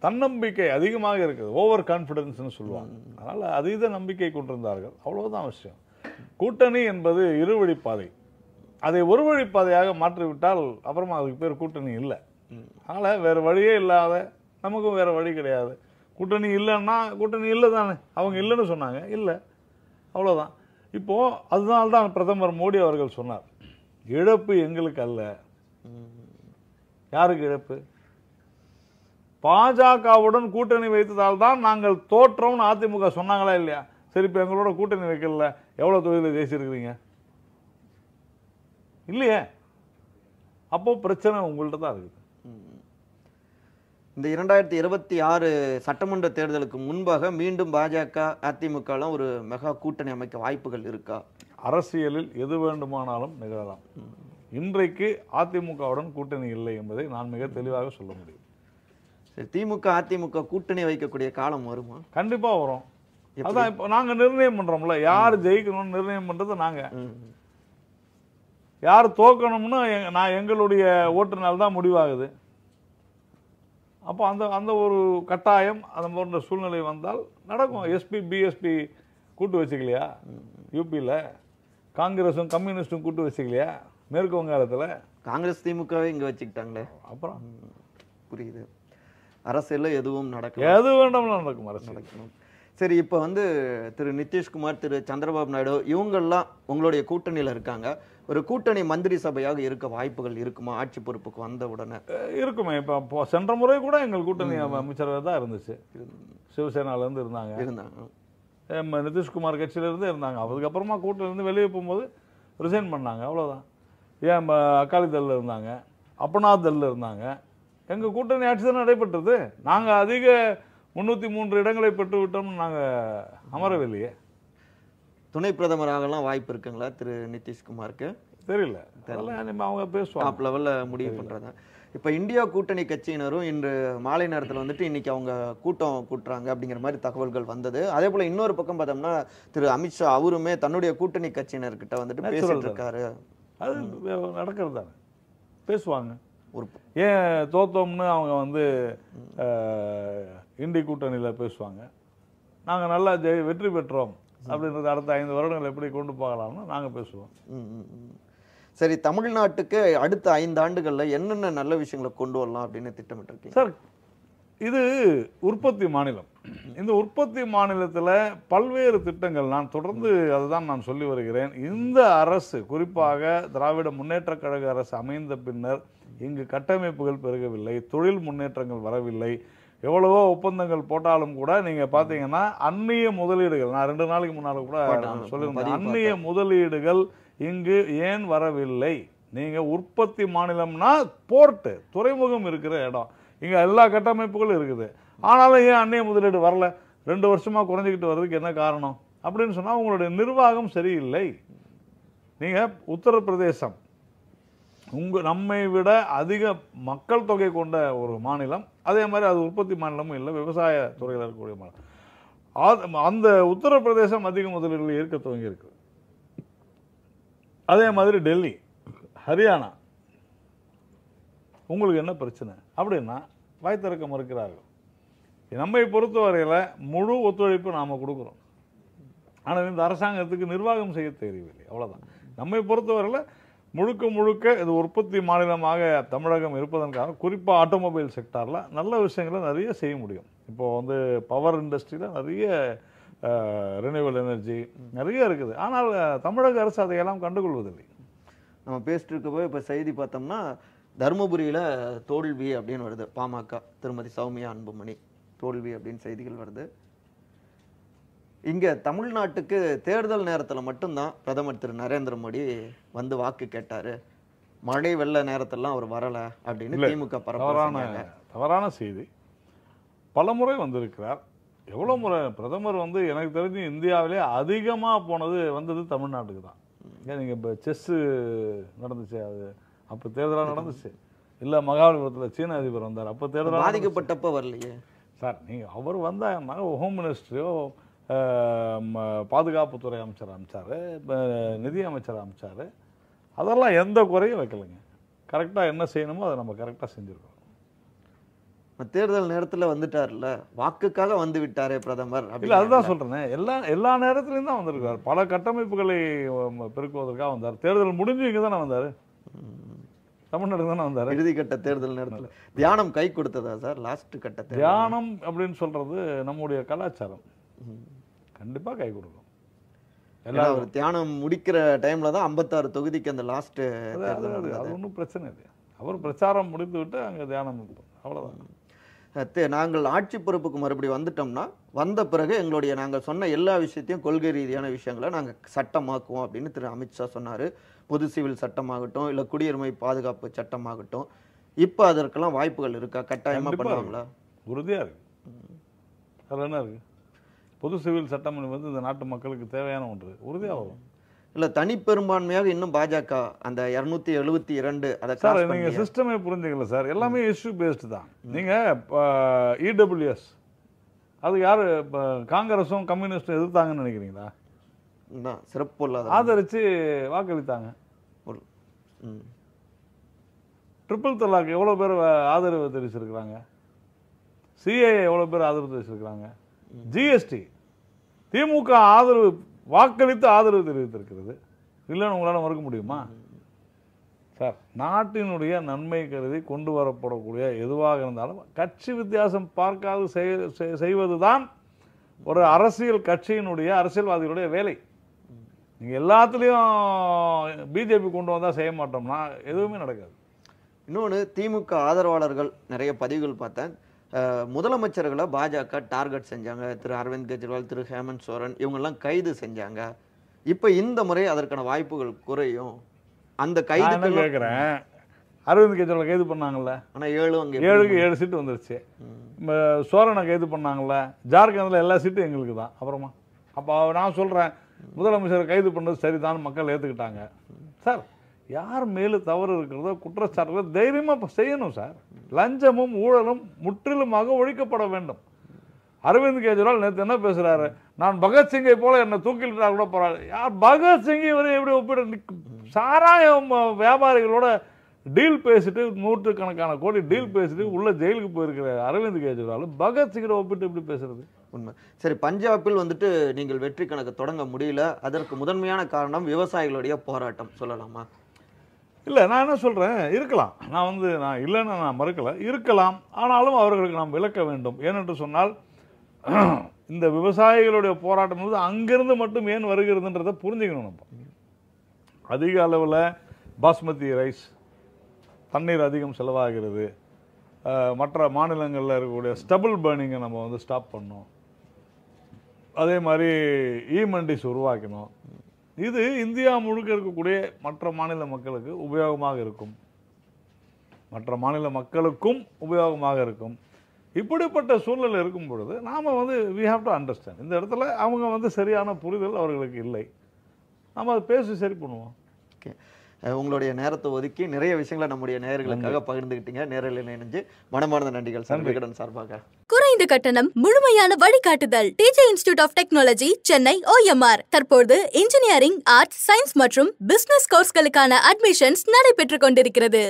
தன்னம்பிக்கை அதிகமாக இருக்குது ஓவர் கான்ஃபிடென்ஸ்னு சொல்லுவாங்க அதனால் அதீத நம்பிக்கை கொண்டிருந்தார்கள் அவ்வளோதான் விஷயம் கூட்டணி என்பது இருவழி பாதை அதை ஒரு வழி பாதையாக மாற்றிவிட்டால் அப்புறமா அதுக்கு பேர் கூட்டணி இல்லை அதனால் வேறு வழியே இல்லாத நமக்கும் வேறு வழி கிடையாது கூட்டணி இல்லைன்னா கூட்டணி இல்லை தானே அவங்க இல்லைன்னு சொன்னாங்க இல்லை அவ்வளோதான் இப்போது அதனால்தான் பிரதமர் மோடி அவர்கள் சொன்னார் இழப்பு எங்களுக்கு அல்ல யாருக்கு இழப்பு பாஜகவுடன் கூட்டணி வைத்ததால் தான் நாங்கள் தோற்றோம்னு அதிமுக சொன்னாங்களா இல்லையா சரி இப்போ எங்களோட கூட்டணி வைக்கல எவ்வளோ தொகுதியில் ஜெயிச்சிருக்கிறீங்க இல்லையே அப்போ பிரச்சனை உங்கள்கிட்ட தான் இருக்குது இந்த இரண்டாயிரத்தி இருபத்தி ஆறு சட்டமன்ற தேர்தலுக்கு முன்பாக மீண்டும் பாஜக அதிமுகலாம் ஒரு மெகா கூட்டணி அமைக்க வாய்ப்புகள் இருக்கா அரசியலில் எது வேண்டுமானாலும் நிகழலாம் இன்றைக்கு அதிமுகவுடன் கூட்டணி இல்லை என்பதை நான் மிக தெளிவாக சொல்ல முடியும் சரி திமுக அதிமுக கூட்டணி வைக்கக்கூடிய காலம் வருமா கண்டிப்பாக வரும் அதான் இப்போ நாங்கள் நிர்ணயம் பண்ணுறோம்ல யார் ஜெயிக்கணும்னு நிர்ணயம் பண்ணுறது நாங்கள் யார் தோக்கணும்னு நான் எங்களுடைய ஓட்டுனால் தான் முடிவாகுது அப்போ அந்த அந்த ஒரு கட்டாயம் அந்த போன்ற சூழ்நிலை வந்தால் நடக்கும் எஸ்பி பிஎஸ்பி கூட்டு வச்சுக்கலையா யூபியில் காங்கிரஸும் கம்யூனிஸ்ட்டும் கூட்டு வச்சுக்கலையா மேற்கு வங்காளத்தில் காங்கிரஸ் திமுகவே இங்கே வச்சுக்கிட்டாங்களே அப்புறம் புரியுது அரசியலில் எதுவும் நடக்கும் எது வேண்டாம்லாம் நடக்கும் அரசு நடக்கணும் சரி இப்போ வந்து திரு நிதிஷ்குமார் திரு சந்திரபாபு நாயுடு இவங்கெல்லாம் உங்களுடைய கூட்டணியில் இருக்காங்க ஒரு கூட்டணி மந்திரி சபையாக இருக்க வாய்ப்புகள் இருக்குமா ஆட்சி பொறுப்புக்கு வந்த உடனே இருக்குமே இப்போ சென்ற முறை கூட எங்கள் கூட்டணி அமைச்சரவை தான் இருந்துச்சு சிவசேனாவிலேருந்து இருந்தாங்க இருந்தாங்க நிதிஷ்குமார் கட்சியிலேருந்து இருந்தாங்க அதுக்கப்புறமா கூட்டணிலேருந்து வெளியே போகும்போது ரிசைன் பண்ணாங்க அவ்வளோதான் ஏன் அக்காலி தள்ளில் இருந்தாங்க அப்பனா தள்ளில் இருந்தாங்க எங்கள் கூட்டணி ஆட்சி தான் நடைபெற்றது நாங்கள் அதிக முந்நூற்றி மூன்று இடங்களை பெற்றுவிட்டோம்னு நாங்கள் அமரவில்லையே துணை பிரதமராகலாம் வாய்ப்பு இருக்குங்களா திரு நிதிஷ்குமாருக்கு தெரியல நம்ம அவங்க பேசுவாங்க டாப் லெவலில் முடிவு பண்ணுறாங்க இப்போ இந்தியா கூட்டணி கட்சியினரும் இன்று மாலை நேரத்தில் வந்துட்டு இன்னைக்கு அவங்க கூட்டம் கூட்டுறாங்க அப்படிங்கிற மாதிரி தகவல்கள் வந்தது அதே போல் இன்னொரு பக்கம் பார்த்தோம்னா திரு அமித்ஷா அவருமே தன்னுடைய கூட்டணி கட்சியினர்கிட்ட வந்துட்டு பேசிட்டு இருக்காரு அது நடக்கிறது தானே பேசுவாங்க ஒரு ஏன் தோத்தோம்னு அவங்க வந்து இண்டி கூட்டணியில் பேசுவாங்க நாங்கள் நல்லா ஜெய் வெற்றி பெற்றோம் அப்படின்றது அடுத்த ஐந்து வருடங்கள் எப்படி கொண்டு போகலாம்னு நாங்கள் பேசுவோம் சரி தமிழ்நாட்டுக்கு அடுத்த ஐந்து ஆண்டுகளில் என்னென்ன நல்ல விஷயங்களை கொண்டு வரலாம் அப்படின்னு திட்டமிட்டிருக்கீங்க சார் இது உற்பத்தி மாநிலம் இந்த உற்பத்தி மாநிலத்தில் பல்வேறு திட்டங்கள் நான் தொடர்ந்து அதுதான் நான் சொல்லி வருகிறேன் இந்த அரசு குறிப்பாக திராவிட முன்னேற்ற கழக அரசு அமைந்த பின்னர் இங்கு கட்டமைப்புகள் பெருகவில்லை தொழில் முன்னேற்றங்கள் வரவில்லை எவ்வளவோ ஒப்பந்தங்கள் போட்டாலும் கூட நீங்கள் பாத்தீங்கன்னா அந்நிய முதலீடுகள் நான் ரெண்டு நாளைக்கு முன்னால் கூட சொல்லியிருந்தேன் அந்நிய முதலீடுகள் இங்கு ஏன் வரவில்லை நீங்கள் உற்பத்தி மாநிலம்னா போர்ட்டு துறைமுகம் இருக்கிற இடம் இங்கே எல்லா கட்டமைப்புகளும் இருக்குது ஆனாலும் ஏன் அந்நிய முதலீடு வரல ரெண்டு வருஷமாக குறைஞ்சிக்கிட்டு வர்றதுக்கு என்ன காரணம் அப்படின்னு சொன்னால் உங்களுடைய நிர்வாகம் சரியில்லை நீங்கள் உத்தரப்பிரதேசம் உங்கள் நம்மை விட அதிக மக்கள் தொகை கொண்ட ஒரு மாநிலம் அதே மாதிரி அது உற்பத்தி மாநிலமும் இல்லை விவசாய துறையில் இருக்கக்கூடிய மாநிலம் அந்த உத்தரப்பிரதேசம் அதிக முதலீடுகள் இருக்க துவங்கி இருக்கு அதே மாதிரி டெல்லி ஹரியானா உங்களுக்கு என்ன பிரச்சனை அப்படின்னா வாய் மறுக்கிறார்கள் நம்மை பொறுத்தவரையில் முழு ஒத்துழைப்பு நாம் கொடுக்குறோம் ஆனால் இந்த அரசாங்கத்துக்கு நிர்வாகம் செய்ய தெரியவில்லை அவ்வளோதான் நம்மை பொறுத்தவரையில் முழுக்க முழுக்க இது உற்பத்தி மாநிலமாக தமிழகம் இருப்பதற்காக குறிப்பாக ஆட்டோமொபைல் செக்டாரில் நல்ல விஷயங்களை நிறைய செய்ய முடியும் இப்போது வந்து பவர் இண்டஸ்ட்ரியில் நிறைய ரினியூவல் எனர்ஜி நிறைய இருக்குது ஆனால் தமிழக அரசு அதையெல்லாம் கண்டுகொள்வதில்லை நம்ம பேசிட்டு இருக்கப்போ இப்போ செய்தி பார்த்தோம்னா தருமபுரியில் தோல்வி அப்படின்னு வருது பாமக திருமதி சௌமியா அன்புமணி தோல்வி அப்படின்னு செய்திகள் வருது இங்கே தமிழ்நாட்டுக்கு தேர்தல் நேரத்தில் மட்டும்தான் பிரதமர் திரு நரேந்திர மோடி வந்து வாக்கு கேட்டார் மழை வெள்ள நேரத்தெல்லாம் அவர் வரலை அப்படின்னு திமுக தவறான தவறான செய்தி முறை வந்திருக்கிறார் எவ்வளோ முறை பிரதமர் வந்து எனக்கு தெரிஞ்சு இந்தியாவிலே அதிகமாக போனது வந்தது தமிழ்நாட்டுக்கு தான் ஏன் நீங்கள் இப்போ செஸ்ஸு நடந்துச்சு அது அப்போ தேர்தலாக நடந்துச்சு இல்லை மகாபலிபுரத்தில் சீன அதிபர் வந்தார் அப்போ தேர்தல் பாதிக்கப்பட்டப்போ வரலையே சார் நீங்கள் அவர் வந்தாங்கன்னா ஹோம் மினிஸ்டரியோ பாதுகாப்புத்துறை அமைச்சர் அமைச்சார் நிதி அமைச்சர் அமைச்சார் அதெல்லாம் எந்த குறையும் வைக்கலைங்க கரெக்டாக என்ன செய்யணுமோ அதை நம்ம கரெக்டாக செஞ்சுருக்கோம் தேர்தல் நேரத்தில் வந்துட்டார்ல வாக்குக்காக வந்து விட்டாரே பிரதமர் இல்லை அதுதான் சொல்கிறேன் எல்லா எல்லா நேரத்துலையும் தான் வந்திருக்கார் பல கட்டமைப்புகளை பெருக்குவதற்காக வந்தார் தேர்தல் முடிஞ்சு இங்கே தானே வந்தார் தமிழ்நாடு தானே வந்தார் இறுதிக்கட்ட தேர்தல் நேரத்தில் தியானம் கை கொடுத்ததா சார் லாஸ்ட் கட்ட தியானம் அப்படின்னு சொல்கிறது நம்முடைய கலாச்சாரம் கண்டிப்பாக கை கொடுக்கும் எல்லாம் தியானம் முடிக்கிற டைமில் தான் ஐம்பத்தாறு தொகுதிக்கு அந்த லாஸ்ட்டு அது ஒன்றும் பிரச்சனை இல்லை அவர் பிரச்சாரம் முடித்து விட்டு அங்கே தியானம் இருக்கும் அவ்வளோதான் நாங்கள் ஆட்சி பொறுப்புக்கு மறுபடியும் வந்துட்டோம்னா வந்த பிறகு எங்களுடைய நாங்கள் சொன்ன எல்லா விஷயத்தையும் கொள்கை ரீதியான விஷயங்களை நாங்கள் சட்டமாக்குவோம் அப்படின்னு திரு அமித்ஷா சொன்னார் பொது சிவில் சட்டமாகட்டும் இல்லை குடியுரிமை பாதுகாப்பு சட்டமாகட்டும் இப்போ அதற்கெல்லாம் வாய்ப்புகள் இருக்கா கட்டாயமாக பண்ணுவாங்களா உறுதியாக இருக்கு அதில் என்ன இருக்குது பொது சிவில் சட்டம் வந்து இந்த நாட்டு மக்களுக்கு தேவையான ஒன்று உறுதியாக வரும் இல்லை தனிப்பெரும்பான்மையாக இன்னும் பாஜக அந்த இரநூத்தி எழுபத்தி இரண்டு அதை சார் நீங்கள் சிஸ்டமே புரிஞ்சுக்கல சார் எல்லாமே இஷ்யூ பேஸ்டு தான் நீங்கள் இப்போ இடபிள்யூஎஸ் e அது யார் இப்போ காங்கிரஸும் கம்யூனிஸ்டும் எதிர்த்தாங்கன்னு நினைக்கிறீங்களா சிறப்பு இல்லாத ஆதரித்து வாக்களித்தாங்க ட்ரிபிள் தலாக் எவ்வளோ பேர் ஆதரவு தெரிவிச்சிருக்கிறாங்க சிஏ எவ்வளோ பேர் ஆதரவு தெரிவிச்சிருக்கிறாங்க ஜிஎஸ்டி திமுக ஆதரவு வாக்களித்து ஆதரவு தெரிவித்திருக்கிறது இல்லைன்னு உங்களால் மறுக்க முடியுமா சார் நாட்டினுடைய நன்மை கருதி கொண்டு வரப்படக்கூடிய எதுவாக இருந்தாலும் கட்சி வித்தியாசம் பார்க்காது செய்வது தான் ஒரு அரசியல் கட்சியினுடைய அரசியல்வாதிகளுடைய வேலை நீங்கள் எல்லாத்துலேயும் பிஜேபி கொண்டு வந்தால் செய்ய மாட்டோம்னா எதுவுமே நடக்காது இன்னொன்று திமுக ஆதரவாளர்கள் நிறைய பதிவுகள் பார்த்தேன் முதலமைச்சர்களை பாஜக டார்கெட் செஞ்சாங்க திரு அரவிந்த் கெஜ்ரிவால் திரு ஹேமந்த் சோரன் இவங்கெல்லாம் கைது செஞ்சாங்க இப்போ இந்த முறை அதற்கான வாய்ப்புகள் குறையும் அந்த கைது கேட்குறேன் அரவிந்த் கெஜ்ரிவால் கைது பண்ணாங்கல்ல ஆனால் ஏழு அங்கே ஏழுக்கு ஏழு சீட்டு வந்துருச்சு சோரனை கைது பண்ணாங்கல்ல ஜார்க்கண்டில் எல்லா சீட்டும் எங்களுக்கு தான் அப்புறமா அப்போ நான் சொல்கிறேன் முதலமைச்சர் கைது பண்ணது சரிதான் மக்கள் ஏற்றுக்கிட்டாங்க சார் யார் மேலே தவறு இருக்கிறதோ குற்றச்சாட்டுகளோ தைரியமாக செய்யணும் சார் லஞ்சமும் ஊழலும் முற்றிலுமாக ஒழிக்கப்பட வேண்டும் அரவிந்த் கெஜ்ரிவால் நேற்று என்ன பேசுகிறாரு நான் பகத்சிங்கை போல என்னை தூக்கிட்டார் கூட போகிறாரு யார் பகத்சிங்கை இவரை எப்படி ஒப்பிட சாராயம் வியாபாரிகளோட டீல் பேசிட்டு நூற்றுக்கணக்கான கோடி டீல் பேசிட்டு உள்ள ஜெயிலுக்கு போயிருக்கிற அரவிந்த் கெஜ்ரிவால் பகத்சிங்கரை ஒப்பிட்டு எப்படி பேசுறது உண்மை சரி பஞ்சாபில் வந்துட்டு நீங்கள் வெற்றி கணக்கு தொடங்க முடியல அதற்கு முதன்மையான காரணம் விவசாயிகளுடைய போராட்டம் சொல்லலாமா இல்லை நான் என்ன சொல்கிறேன் இருக்கலாம் நான் வந்து நான் இல்லைன்னு நான் மறுக்கலை இருக்கலாம் ஆனாலும் அவர்களுக்கு நாம் விளக்க வேண்டும் ஏனென்று சொன்னால் [CLEARS THROAT] இந்த விவசாயிகளுடைய போராட்டம் வந்து அங்கேருந்து மட்டும் ஏன் வருகிறதுன்றதை புரிஞ்சுக்கணும் நம்ம அதிக அளவில் பாஸ்மதி ரைஸ் தண்ணீர் அதிகம் செலவாகிறது மற்ற மாநிலங்களில் இருக்கக்கூடிய ஸ்டபுள் பேர்னிங்கை நம்ம வந்து ஸ்டாப் பண்ணோம் அதே மாதிரி ஈ மண்டிஸ் உருவாக்கணும் இது இந்தியா முழுக்க இருக்கக்கூடிய மற்ற மாநில மக்களுக்கு உபயோகமாக இருக்கும் மற்ற மாநில மக்களுக்கும் உபயோகமாக இருக்கும் இப்படிப்பட்ட சூழல் இருக்கும் பொழுது நாம் வந்து வி ஹாவ் டு அண்டர்ஸ்டாண்ட் இந்த இடத்துல அவங்க வந்து சரியான புரிதல் அவர்களுக்கு இல்லை நம்ம அதை பேசி சரி பண்ணுவோம் ஓகே உங்களுடைய நேரத்தை ஒதுக்கி நிறைய விஷயங்களை நம்முடைய நேர்களுக்காக பகிர்ந்துகிட்டீங்க நேரில் இணைஞ்சு மனமார்ந்த நன்றிகள் சார் விகடன் சார்பாக குறைந்த கட்டணம் முழுமையான வழிகாட்டுதல் DJ institute of technology Chennai OMR தற்போது இன்ஜினியரிங் ஆர்ட்ஸ் சயின்ஸ் மற்றும் பிசினஸ் கோர்ஸ்களுக்கான அட்மிஷன்ஸ் நடைபெற்றுக் கொண்டிருக்கிறது